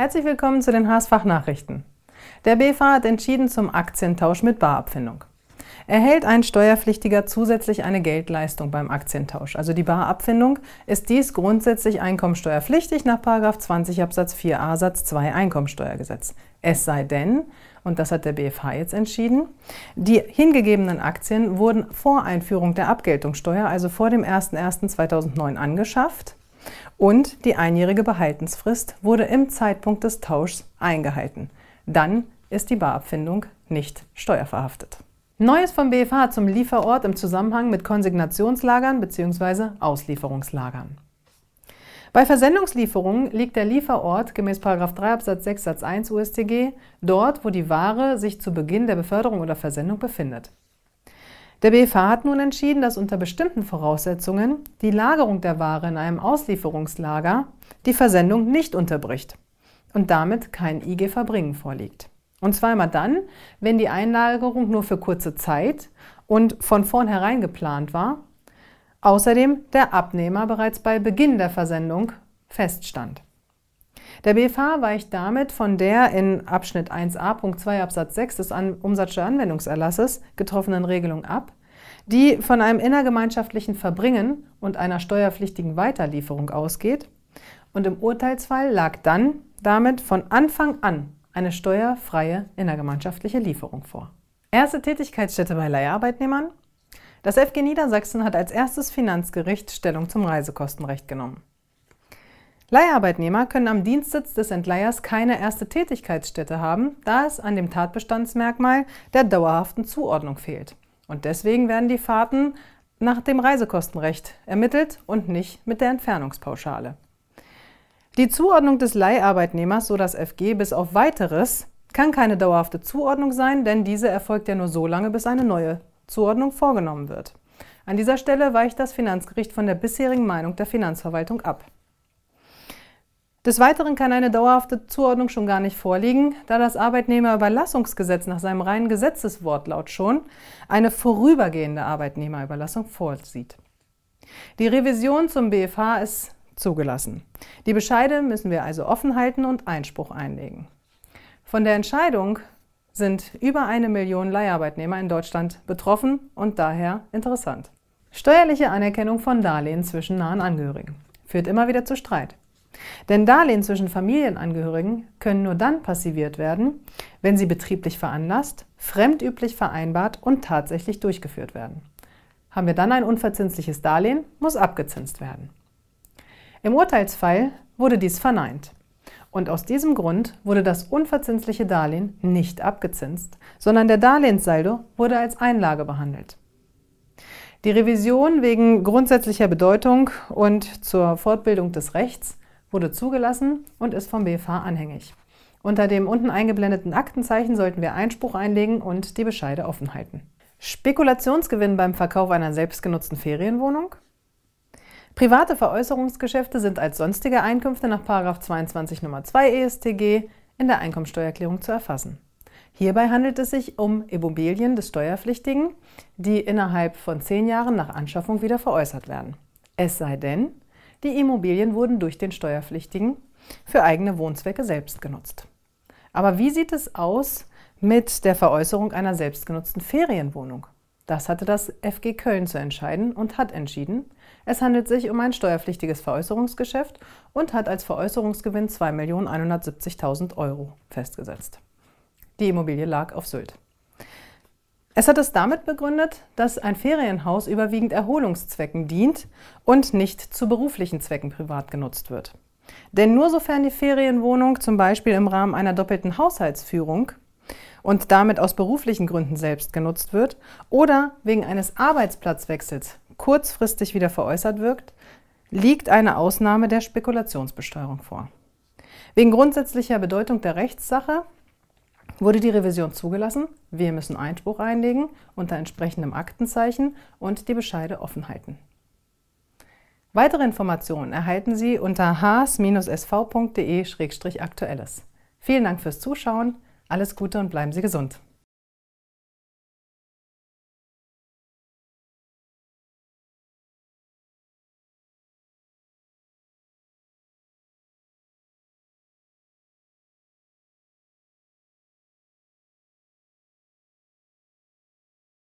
Herzlich willkommen zu den Haas-Fachnachrichten. Der BFH hat entschieden zum Aktientausch mit Barabfindung. Erhält ein Steuerpflichtiger zusätzlich eine Geldleistung beim Aktientausch, also die Barabfindung, ist dies grundsätzlich einkommensteuerpflichtig nach 20 Absatz 4a Satz 2 Einkommensteuergesetz. Es sei denn, und das hat der BFH jetzt entschieden, die hingegebenen Aktien wurden vor Einführung der Abgeltungssteuer, also vor dem 01.01.2009 angeschafft und die einjährige Behaltensfrist wurde im Zeitpunkt des Tauschs eingehalten. Dann ist die Barabfindung nicht steuerverhaftet. Neues vom BFH zum Lieferort im Zusammenhang mit Konsignationslagern bzw. Auslieferungslagern. Bei Versendungslieferungen liegt der Lieferort gemäß 3 Absatz 6 Satz 1 UStG dort, wo die Ware sich zu Beginn der Beförderung oder Versendung befindet. Der BFH hat nun entschieden, dass unter bestimmten Voraussetzungen die Lagerung der Ware in einem Auslieferungslager die Versendung nicht unterbricht und damit kein IG-Verbringen vorliegt. Und zwar immer dann, wenn die Einlagerung nur für kurze Zeit und von vornherein geplant war, außerdem der Abnehmer bereits bei Beginn der Versendung feststand. Der BFH weicht damit von der in Abschnitt 1a Punkt 2 Absatz 6 des Umsatzsteueranwendungserlasses getroffenen Regelung ab, die von einem innergemeinschaftlichen Verbringen und einer steuerpflichtigen Weiterlieferung ausgeht und im Urteilsfall lag dann damit von Anfang an eine steuerfreie innergemeinschaftliche Lieferung vor. Erste Tätigkeitsstätte bei Leiharbeitnehmern. Das FG Niedersachsen hat als erstes Finanzgericht Stellung zum Reisekostenrecht genommen. Leiharbeitnehmer können am Dienstsitz des Entleihers keine erste Tätigkeitsstätte haben, da es an dem Tatbestandsmerkmal der dauerhaften Zuordnung fehlt. Und deswegen werden die Fahrten nach dem Reisekostenrecht ermittelt und nicht mit der Entfernungspauschale. Die Zuordnung des Leiharbeitnehmers, so das FG, bis auf weiteres kann keine dauerhafte Zuordnung sein, denn diese erfolgt ja nur so lange, bis eine neue Zuordnung vorgenommen wird. An dieser Stelle weicht das Finanzgericht von der bisherigen Meinung der Finanzverwaltung ab. Des Weiteren kann eine dauerhafte Zuordnung schon gar nicht vorliegen, da das Arbeitnehmerüberlassungsgesetz nach seinem reinen Gesetzeswortlaut schon eine vorübergehende Arbeitnehmerüberlassung vorsieht. Die Revision zum BFH ist zugelassen. Die Bescheide müssen wir also offen halten und Einspruch einlegen. Von der Entscheidung sind über eine Million Leiharbeitnehmer in Deutschland betroffen und daher interessant. Steuerliche Anerkennung von Darlehen zwischen nahen Angehörigen führt immer wieder zu Streit. Denn Darlehen zwischen Familienangehörigen können nur dann passiviert werden, wenn sie betrieblich veranlasst, fremdüblich vereinbart und tatsächlich durchgeführt werden. Haben wir dann ein unverzinsliches Darlehen, muss abgezinst werden. Im Urteilsfall wurde dies verneint. Und aus diesem Grund wurde das unverzinsliche Darlehen nicht abgezinst, sondern der Darlehenssaldo wurde als Einlage behandelt. Die Revision wegen grundsätzlicher Bedeutung und zur Fortbildung des Rechts wurde zugelassen und ist vom BFH anhängig. Unter dem unten eingeblendeten Aktenzeichen sollten wir Einspruch einlegen und die Bescheide offen halten. Spekulationsgewinn beim Verkauf einer selbstgenutzten Ferienwohnung? Private Veräußerungsgeschäfte sind als sonstige Einkünfte nach 22 Nummer 2 ESTG in der Einkommensteuererklärung zu erfassen. Hierbei handelt es sich um Immobilien des Steuerpflichtigen, die innerhalb von zehn Jahren nach Anschaffung wieder veräußert werden. Es sei denn, die Immobilien wurden durch den Steuerpflichtigen für eigene Wohnzwecke selbst genutzt. Aber wie sieht es aus mit der Veräußerung einer selbstgenutzten Ferienwohnung? Das hatte das FG Köln zu entscheiden und hat entschieden. Es handelt sich um ein steuerpflichtiges Veräußerungsgeschäft und hat als Veräußerungsgewinn 2.170.000 Euro festgesetzt. Die Immobilie lag auf Sylt. Es hat es damit begründet, dass ein Ferienhaus überwiegend Erholungszwecken dient und nicht zu beruflichen Zwecken privat genutzt wird. Denn nur sofern die Ferienwohnung zum Beispiel im Rahmen einer doppelten Haushaltsführung und damit aus beruflichen Gründen selbst genutzt wird oder wegen eines Arbeitsplatzwechsels kurzfristig wieder veräußert wirkt, liegt eine Ausnahme der Spekulationsbesteuerung vor. Wegen grundsätzlicher Bedeutung der Rechtssache wurde die Revision zugelassen, wir müssen Einspruch einlegen unter entsprechendem Aktenzeichen und die Bescheide offen halten. Weitere Informationen erhalten Sie unter hs-sv.de-aktuelles. Vielen Dank fürs Zuschauen, alles Gute und bleiben Sie gesund.